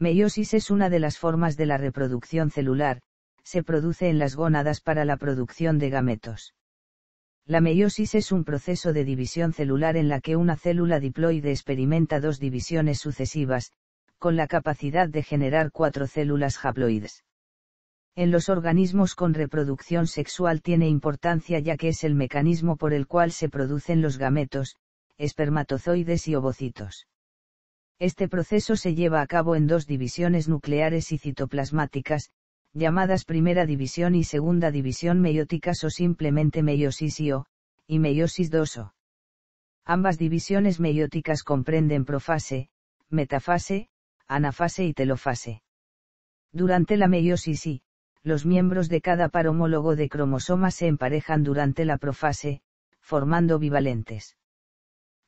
Meiosis es una de las formas de la reproducción celular, se produce en las gónadas para la producción de gametos. La meiosis es un proceso de división celular en la que una célula diploide experimenta dos divisiones sucesivas, con la capacidad de generar cuatro células haploides. En los organismos con reproducción sexual tiene importancia ya que es el mecanismo por el cual se producen los gametos, espermatozoides y ovocitos. Este proceso se lleva a cabo en dos divisiones nucleares y citoplasmáticas, llamadas primera división y segunda división meióticas o simplemente meiosis I y meiosis II Ambas divisiones meióticas comprenden profase, metafase, anafase y telofase. Durante la meiosis I, los miembros de cada par homólogo de cromosomas se emparejan durante la profase, formando bivalentes.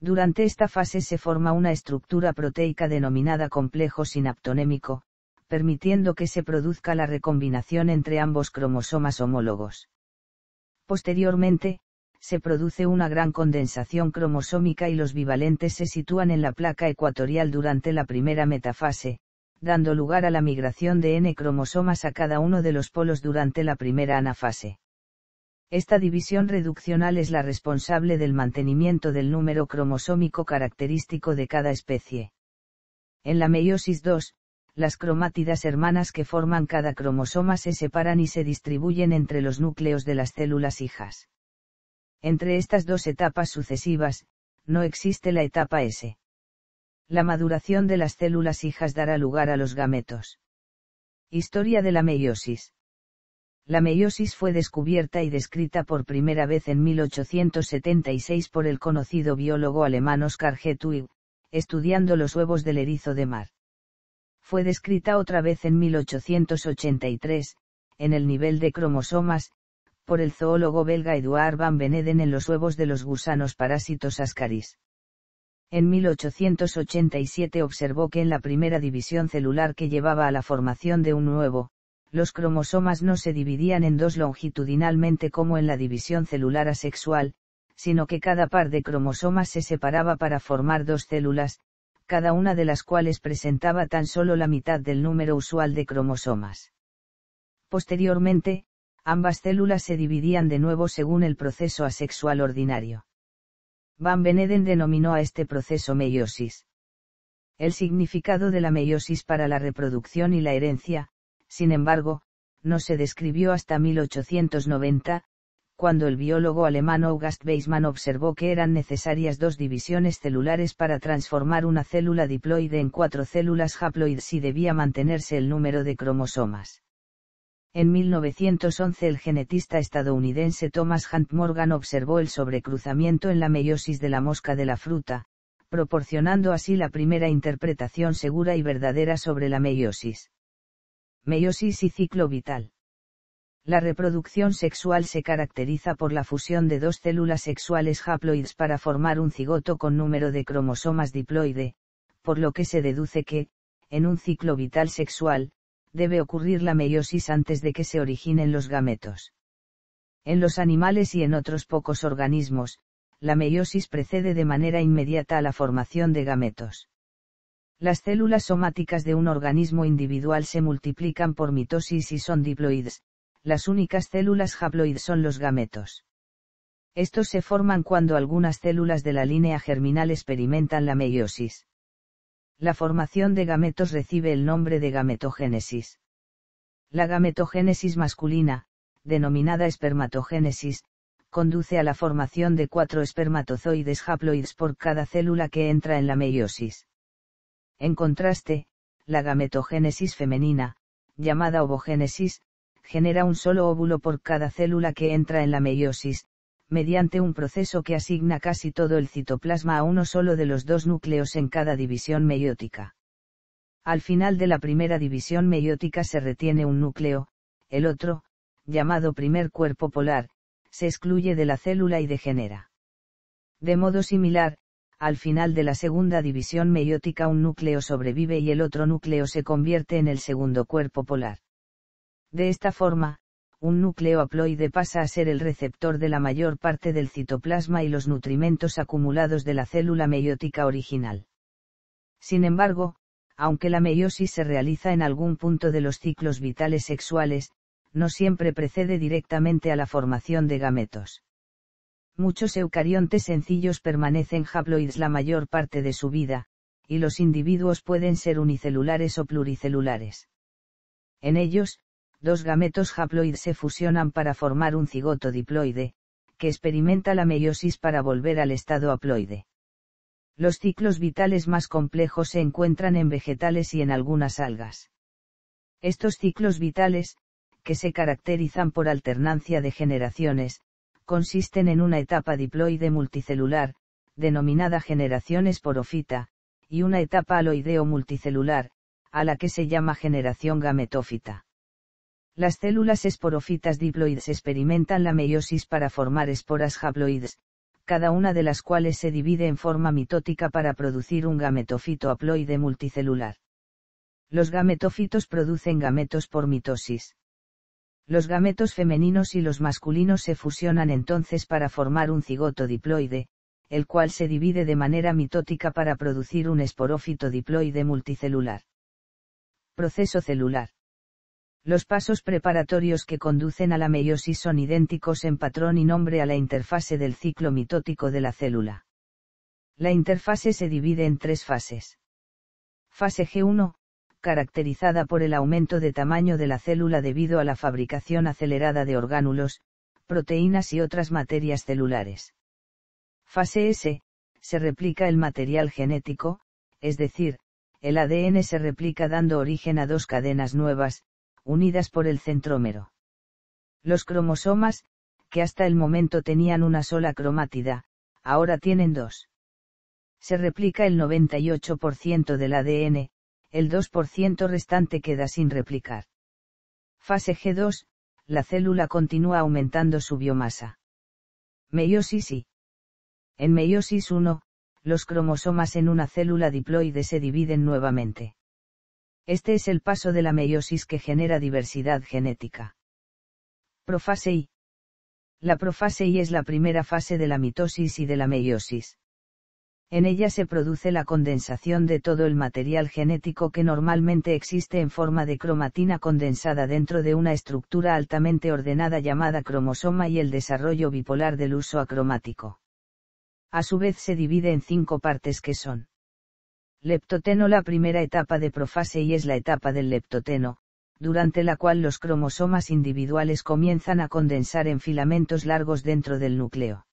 Durante esta fase se forma una estructura proteica denominada complejo sinaptonémico, permitiendo que se produzca la recombinación entre ambos cromosomas homólogos. Posteriormente, se produce una gran condensación cromosómica y los bivalentes se sitúan en la placa ecuatorial durante la primera metafase, dando lugar a la migración de n cromosomas a cada uno de los polos durante la primera anafase. Esta división reduccional es la responsable del mantenimiento del número cromosómico característico de cada especie. En la meiosis 2, las cromátidas hermanas que forman cada cromosoma se separan y se distribuyen entre los núcleos de las células hijas. Entre estas dos etapas sucesivas, no existe la etapa S. La maduración de las células hijas dará lugar a los gametos. Historia de la meiosis. La meiosis fue descubierta y descrita por primera vez en 1876 por el conocido biólogo alemán Oscar G. estudiando los huevos del erizo de mar. Fue descrita otra vez en 1883, en el nivel de cromosomas, por el zoólogo belga Eduard van Beneden en los huevos de los gusanos parásitos Ascaris. En 1887 observó que en la primera división celular que llevaba a la formación de un nuevo, los cromosomas no se dividían en dos longitudinalmente como en la división celular asexual, sino que cada par de cromosomas se separaba para formar dos células, cada una de las cuales presentaba tan solo la mitad del número usual de cromosomas. Posteriormente, ambas células se dividían de nuevo según el proceso asexual ordinario. Van Beneden denominó a este proceso meiosis. El significado de la meiosis para la reproducción y la herencia, sin embargo, no se describió hasta 1890, cuando el biólogo alemán August Weismann observó que eran necesarias dos divisiones celulares para transformar una célula diploide en cuatro células haploides y debía mantenerse el número de cromosomas. En 1911 el genetista estadounidense Thomas Hunt Morgan observó el sobrecruzamiento en la meiosis de la mosca de la fruta, proporcionando así la primera interpretación segura y verdadera sobre la meiosis meiosis y ciclo vital. La reproducción sexual se caracteriza por la fusión de dos células sexuales haploides para formar un cigoto con número de cromosomas diploide, por lo que se deduce que, en un ciclo vital sexual, debe ocurrir la meiosis antes de que se originen los gametos. En los animales y en otros pocos organismos, la meiosis precede de manera inmediata a la formación de gametos. Las células somáticas de un organismo individual se multiplican por mitosis y son diploides, las únicas células haploides son los gametos. Estos se forman cuando algunas células de la línea germinal experimentan la meiosis. La formación de gametos recibe el nombre de gametogénesis. La gametogénesis masculina, denominada espermatogénesis, conduce a la formación de cuatro espermatozoides haploides por cada célula que entra en la meiosis. En contraste, la gametogénesis femenina, llamada ovogénesis, genera un solo óvulo por cada célula que entra en la meiosis, mediante un proceso que asigna casi todo el citoplasma a uno solo de los dos núcleos en cada división meiótica. Al final de la primera división meiótica se retiene un núcleo, el otro, llamado primer cuerpo polar, se excluye de la célula y degenera. De modo similar, al final de la segunda división meiótica un núcleo sobrevive y el otro núcleo se convierte en el segundo cuerpo polar. De esta forma, un núcleo haploide pasa a ser el receptor de la mayor parte del citoplasma y los nutrimentos acumulados de la célula meiótica original. Sin embargo, aunque la meiosis se realiza en algún punto de los ciclos vitales sexuales, no siempre precede directamente a la formación de gametos. Muchos eucariontes sencillos permanecen haploides la mayor parte de su vida, y los individuos pueden ser unicelulares o pluricelulares. En ellos, dos gametos haploides se fusionan para formar un cigoto diploide, que experimenta la meiosis para volver al estado haploide. Los ciclos vitales más complejos se encuentran en vegetales y en algunas algas. Estos ciclos vitales, que se caracterizan por alternancia de generaciones, consisten en una etapa diploide multicelular, denominada generación esporofita, y una etapa aloideo multicelular, a la que se llama generación gametófita. Las células esporofitas diploides experimentan la meiosis para formar esporas haploides, cada una de las cuales se divide en forma mitótica para producir un gametofito haploide multicelular. Los gametofitos producen gametos por mitosis. Los gametos femeninos y los masculinos se fusionan entonces para formar un cigoto diploide, el cual se divide de manera mitótica para producir un esporófito diploide multicelular. Proceso celular. Los pasos preparatorios que conducen a la meiosis son idénticos en patrón y nombre a la interfase del ciclo mitótico de la célula. La interfase se divide en tres fases. Fase G1, caracterizada por el aumento de tamaño de la célula debido a la fabricación acelerada de orgánulos, proteínas y otras materias celulares. Fase S, se replica el material genético, es decir, el ADN se replica dando origen a dos cadenas nuevas, unidas por el centrómero. Los cromosomas, que hasta el momento tenían una sola cromátida, ahora tienen dos. Se replica el 98% del ADN, el 2% restante queda sin replicar. Fase G2, la célula continúa aumentando su biomasa. Meiosis I. En meiosis I, los cromosomas en una célula diploide se dividen nuevamente. Este es el paso de la meiosis que genera diversidad genética. Profase I. La profase I es la primera fase de la mitosis y de la meiosis. En ella se produce la condensación de todo el material genético que normalmente existe en forma de cromatina condensada dentro de una estructura altamente ordenada llamada cromosoma y el desarrollo bipolar del uso acromático. A su vez se divide en cinco partes que son. Leptoteno La primera etapa de profase y es la etapa del leptoteno, durante la cual los cromosomas individuales comienzan a condensar en filamentos largos dentro del núcleo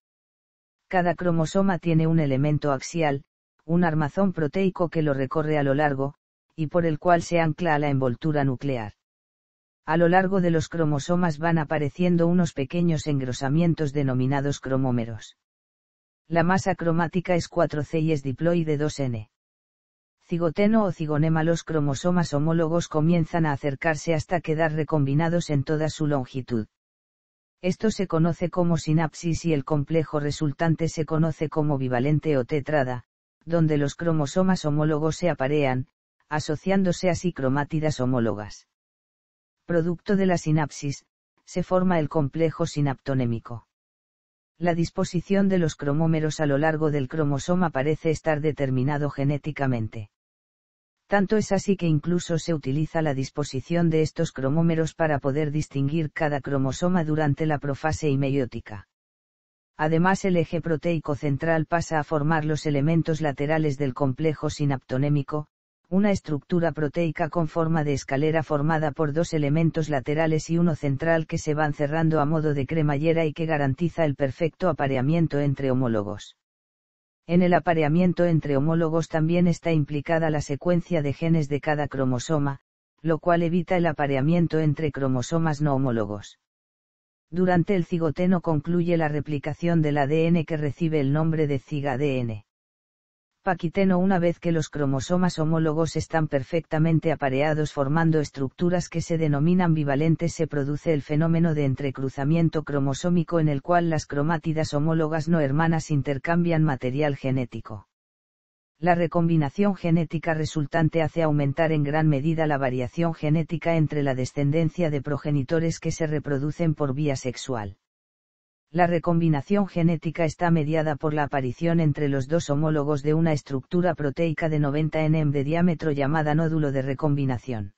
cada cromosoma tiene un elemento axial, un armazón proteico que lo recorre a lo largo, y por el cual se ancla a la envoltura nuclear. A lo largo de los cromosomas van apareciendo unos pequeños engrosamientos denominados cromómeros. La masa cromática es 4C y es diploide 2N. Cigoteno o cigonema los cromosomas homólogos comienzan a acercarse hasta quedar recombinados en toda su longitud. Esto se conoce como sinapsis y el complejo resultante se conoce como bivalente o tetrada, donde los cromosomas homólogos se aparean, asociándose así cromátidas homólogas. Producto de la sinapsis, se forma el complejo sinaptonémico. La disposición de los cromómeros a lo largo del cromosoma parece estar determinado genéticamente. Tanto es así que incluso se utiliza la disposición de estos cromómeros para poder distinguir cada cromosoma durante la profase y Además el eje proteico central pasa a formar los elementos laterales del complejo sinaptonémico, una estructura proteica con forma de escalera formada por dos elementos laterales y uno central que se van cerrando a modo de cremallera y que garantiza el perfecto apareamiento entre homólogos. En el apareamiento entre homólogos también está implicada la secuencia de genes de cada cromosoma, lo cual evita el apareamiento entre cromosomas no homólogos. Durante el cigoteno concluye la replicación del ADN que recibe el nombre de cigadn. Paquiteno una vez que los cromosomas homólogos están perfectamente apareados formando estructuras que se denominan bivalentes se produce el fenómeno de entrecruzamiento cromosómico en el cual las cromátidas homólogas no hermanas intercambian material genético. La recombinación genética resultante hace aumentar en gran medida la variación genética entre la descendencia de progenitores que se reproducen por vía sexual. La recombinación genética está mediada por la aparición entre los dos homólogos de una estructura proteica de 90 nm de diámetro llamada nódulo de recombinación.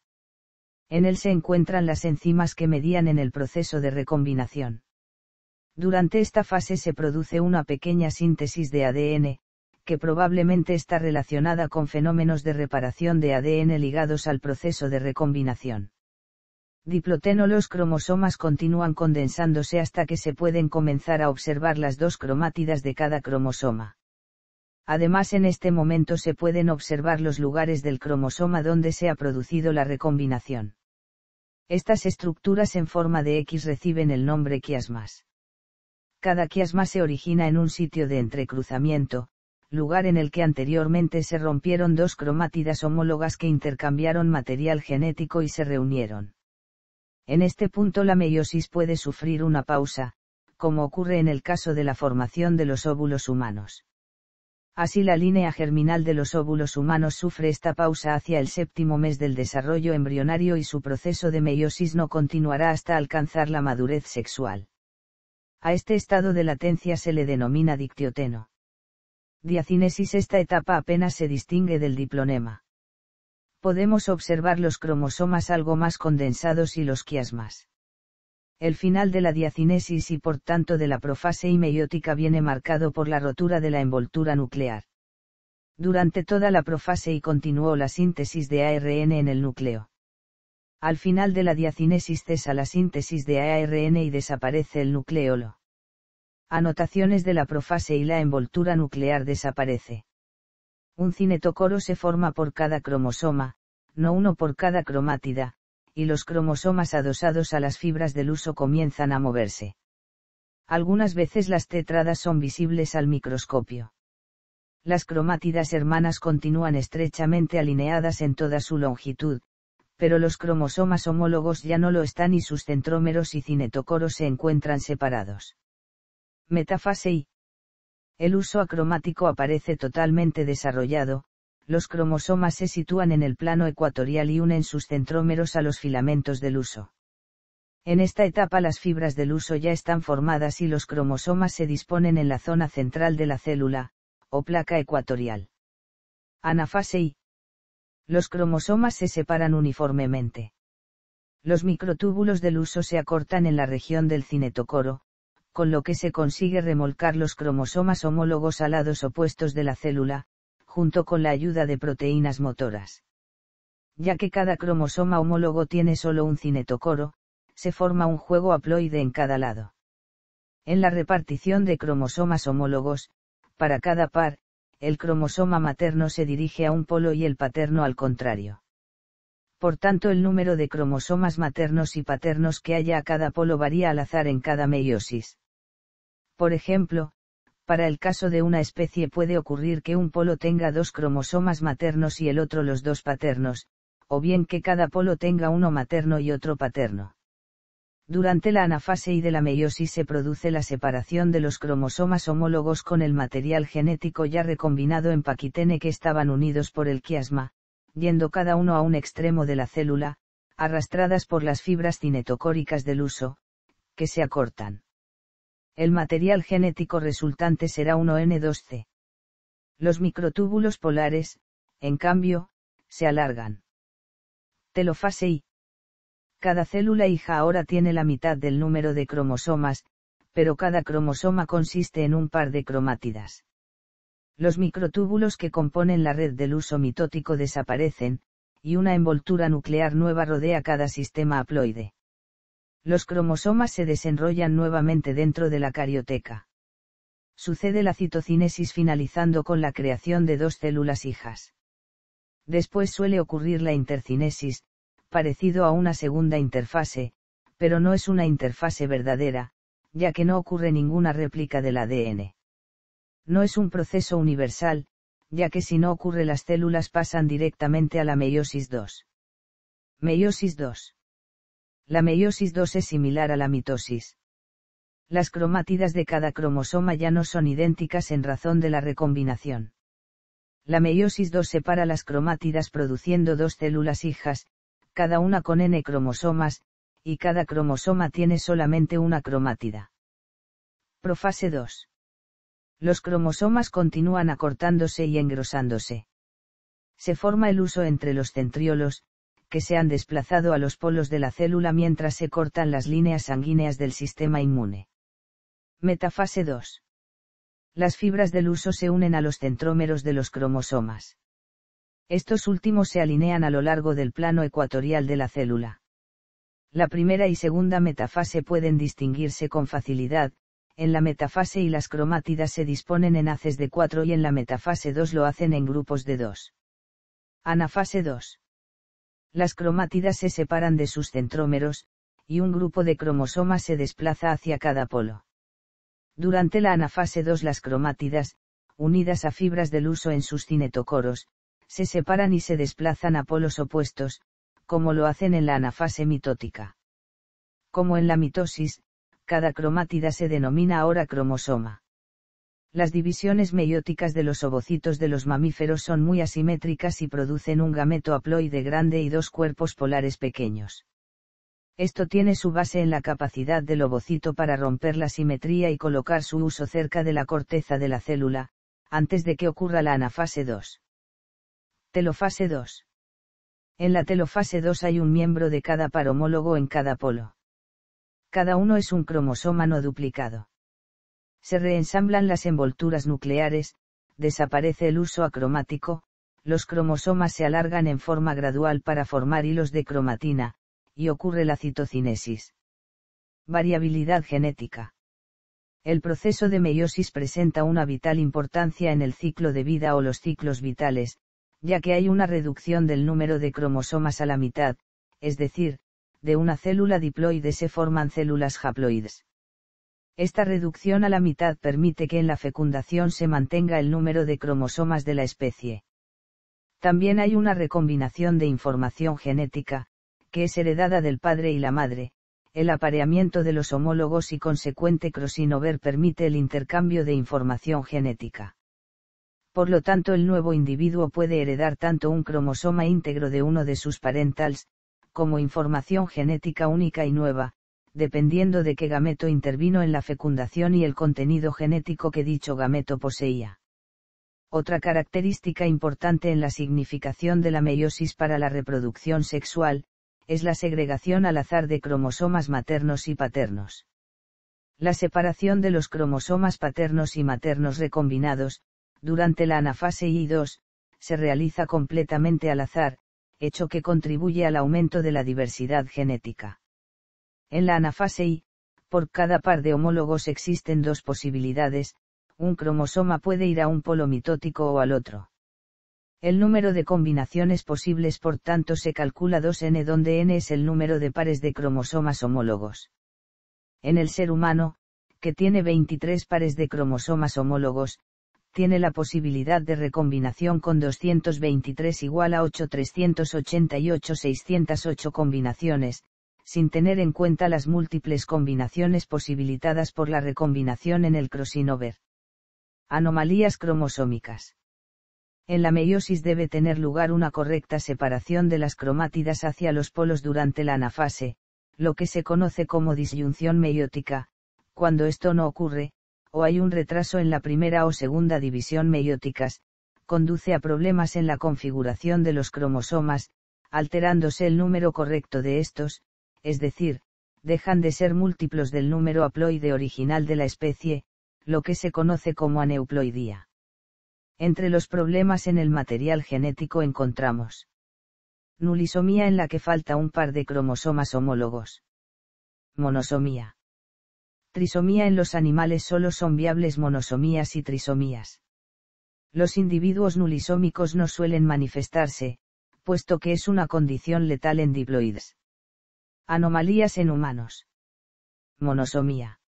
En él se encuentran las enzimas que medían en el proceso de recombinación. Durante esta fase se produce una pequeña síntesis de ADN, que probablemente está relacionada con fenómenos de reparación de ADN ligados al proceso de recombinación diploteno los cromosomas continúan condensándose hasta que se pueden comenzar a observar las dos cromátidas de cada cromosoma. Además en este momento se pueden observar los lugares del cromosoma donde se ha producido la recombinación. Estas estructuras en forma de X reciben el nombre quiasmas. Cada quiasma se origina en un sitio de entrecruzamiento, lugar en el que anteriormente se rompieron dos cromátidas homólogas que intercambiaron material genético y se reunieron. En este punto la meiosis puede sufrir una pausa, como ocurre en el caso de la formación de los óvulos humanos. Así la línea germinal de los óvulos humanos sufre esta pausa hacia el séptimo mes del desarrollo embrionario y su proceso de meiosis no continuará hasta alcanzar la madurez sexual. A este estado de latencia se le denomina dictioteno. Diacinesis Esta etapa apenas se distingue del diplonema podemos observar los cromosomas algo más condensados y los quiasmas. El final de la diacinesis y por tanto de la profase meiótica viene marcado por la rotura de la envoltura nuclear. Durante toda la profase y continuó la síntesis de ARN en el núcleo. Al final de la diacinesis cesa la síntesis de ARN y desaparece el nucleolo. Anotaciones de la profase y la envoltura nuclear desaparece. Un cinetocoro se forma por cada cromosoma, no uno por cada cromátida, y los cromosomas adosados a las fibras del uso comienzan a moverse. Algunas veces las tetradas son visibles al microscopio. Las cromátidas hermanas continúan estrechamente alineadas en toda su longitud, pero los cromosomas homólogos ya no lo están y sus centrómeros y cinetocoros se encuentran separados. Metafase I. El uso acromático aparece totalmente desarrollado, los cromosomas se sitúan en el plano ecuatorial y unen sus centrómeros a los filamentos del uso. En esta etapa las fibras del uso ya están formadas y los cromosomas se disponen en la zona central de la célula, o placa ecuatorial. Anafase I. Los cromosomas se separan uniformemente. Los microtúbulos del uso se acortan en la región del cinetocoro, con lo que se consigue remolcar los cromosomas homólogos a lados opuestos de la célula, junto con la ayuda de proteínas motoras. Ya que cada cromosoma homólogo tiene solo un cinetocoro, se forma un juego haploide en cada lado. En la repartición de cromosomas homólogos, para cada par, el cromosoma materno se dirige a un polo y el paterno al contrario. Por tanto, el número de cromosomas maternos y paternos que haya a cada polo varía al azar en cada meiosis. Por ejemplo, para el caso de una especie puede ocurrir que un polo tenga dos cromosomas maternos y el otro los dos paternos, o bien que cada polo tenga uno materno y otro paterno. Durante la anafase y de la meiosis se produce la separación de los cromosomas homólogos con el material genético ya recombinado en paquitene que estaban unidos por el quiasma, yendo cada uno a un extremo de la célula, arrastradas por las fibras cinetocóricas del uso, que se acortan el material genético resultante será un n 2 c Los microtúbulos polares, en cambio, se alargan. Telofase I. Cada célula hija ahora tiene la mitad del número de cromosomas, pero cada cromosoma consiste en un par de cromátidas. Los microtúbulos que componen la red del uso mitótico desaparecen, y una envoltura nuclear nueva rodea cada sistema haploide los cromosomas se desenrollan nuevamente dentro de la carioteca. Sucede la citocinesis finalizando con la creación de dos células hijas. Después suele ocurrir la intercinesis, parecido a una segunda interfase, pero no es una interfase verdadera, ya que no ocurre ninguna réplica del ADN. No es un proceso universal, ya que si no ocurre las células pasan directamente a la meiosis 2. Meiosis 2 la meiosis 2 es similar a la mitosis. Las cromátidas de cada cromosoma ya no son idénticas en razón de la recombinación. La meiosis 2 separa las cromátidas produciendo dos células hijas, cada una con n cromosomas, y cada cromosoma tiene solamente una cromátida. Profase 2. Los cromosomas continúan acortándose y engrosándose. Se forma el uso entre los centriolos, que se han desplazado a los polos de la célula mientras se cortan las líneas sanguíneas del sistema inmune. Metafase 2. Las fibras del uso se unen a los centrómeros de los cromosomas. Estos últimos se alinean a lo largo del plano ecuatorial de la célula. La primera y segunda metafase pueden distinguirse con facilidad, en la metafase y las cromátidas se disponen en haces de 4 y en la metafase 2 lo hacen en grupos de 2. Anafase 2 las cromátidas se separan de sus centrómeros, y un grupo de cromosomas se desplaza hacia cada polo. Durante la anafase 2 las cromátidas, unidas a fibras del uso en sus cinetocoros, se separan y se desplazan a polos opuestos, como lo hacen en la anafase mitótica. Como en la mitosis, cada cromátida se denomina ahora cromosoma las divisiones meióticas de los ovocitos de los mamíferos son muy asimétricas y producen un gameto haploide grande y dos cuerpos polares pequeños. Esto tiene su base en la capacidad del ovocito para romper la simetría y colocar su uso cerca de la corteza de la célula, antes de que ocurra la anafase 2. Telofase 2. En la telofase 2 hay un miembro de cada par homólogo en cada polo. Cada uno es un cromosoma no duplicado se reensamblan las envolturas nucleares, desaparece el uso acromático, los cromosomas se alargan en forma gradual para formar hilos de cromatina, y ocurre la citocinesis. Variabilidad genética. El proceso de meiosis presenta una vital importancia en el ciclo de vida o los ciclos vitales, ya que hay una reducción del número de cromosomas a la mitad, es decir, de una célula diploide se forman células haploides. Esta reducción a la mitad permite que en la fecundación se mantenga el número de cromosomas de la especie. También hay una recombinación de información genética, que es heredada del padre y la madre, el apareamiento de los homólogos y consecuente crossover permite el intercambio de información genética. Por lo tanto, el nuevo individuo puede heredar tanto un cromosoma íntegro de uno de sus parentales, como información genética única y nueva, dependiendo de qué gameto intervino en la fecundación y el contenido genético que dicho gameto poseía. Otra característica importante en la significación de la meiosis para la reproducción sexual, es la segregación al azar de cromosomas maternos y paternos. La separación de los cromosomas paternos y maternos recombinados, durante la anafase I2, se realiza completamente al azar, hecho que contribuye al aumento de la diversidad genética. En la anafase I, por cada par de homólogos existen dos posibilidades, un cromosoma puede ir a un polo mitótico o al otro. El número de combinaciones posibles por tanto se calcula 2n donde n es el número de pares de cromosomas homólogos. En el ser humano, que tiene 23 pares de cromosomas homólogos, tiene la posibilidad de recombinación con 223 igual a 8388608 combinaciones, sin tener en cuenta las múltiples combinaciones posibilitadas por la recombinación en el crosinover. Anomalías cromosómicas. En la meiosis debe tener lugar una correcta separación de las cromátidas hacia los polos durante la anafase, lo que se conoce como disyunción meiótica, cuando esto no ocurre, o hay un retraso en la primera o segunda división meióticas, conduce a problemas en la configuración de los cromosomas, alterándose el número correcto de estos, es decir, dejan de ser múltiplos del número haploide original de la especie, lo que se conoce como aneuploidía. Entre los problemas en el material genético encontramos nulisomía en la que falta un par de cromosomas homólogos. Monosomía. Trisomía en los animales solo son viables monosomías y trisomías. Los individuos nulisómicos no suelen manifestarse, puesto que es una condición letal en diploides. Anomalías en humanos. Monosomía.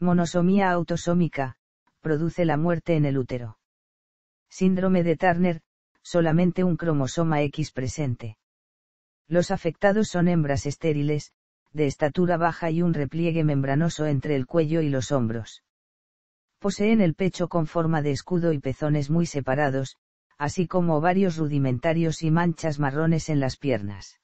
Monosomía autosómica, produce la muerte en el útero. Síndrome de Turner, solamente un cromosoma X presente. Los afectados son hembras estériles, de estatura baja y un repliegue membranoso entre el cuello y los hombros. Poseen el pecho con forma de escudo y pezones muy separados, así como varios rudimentarios y manchas marrones en las piernas.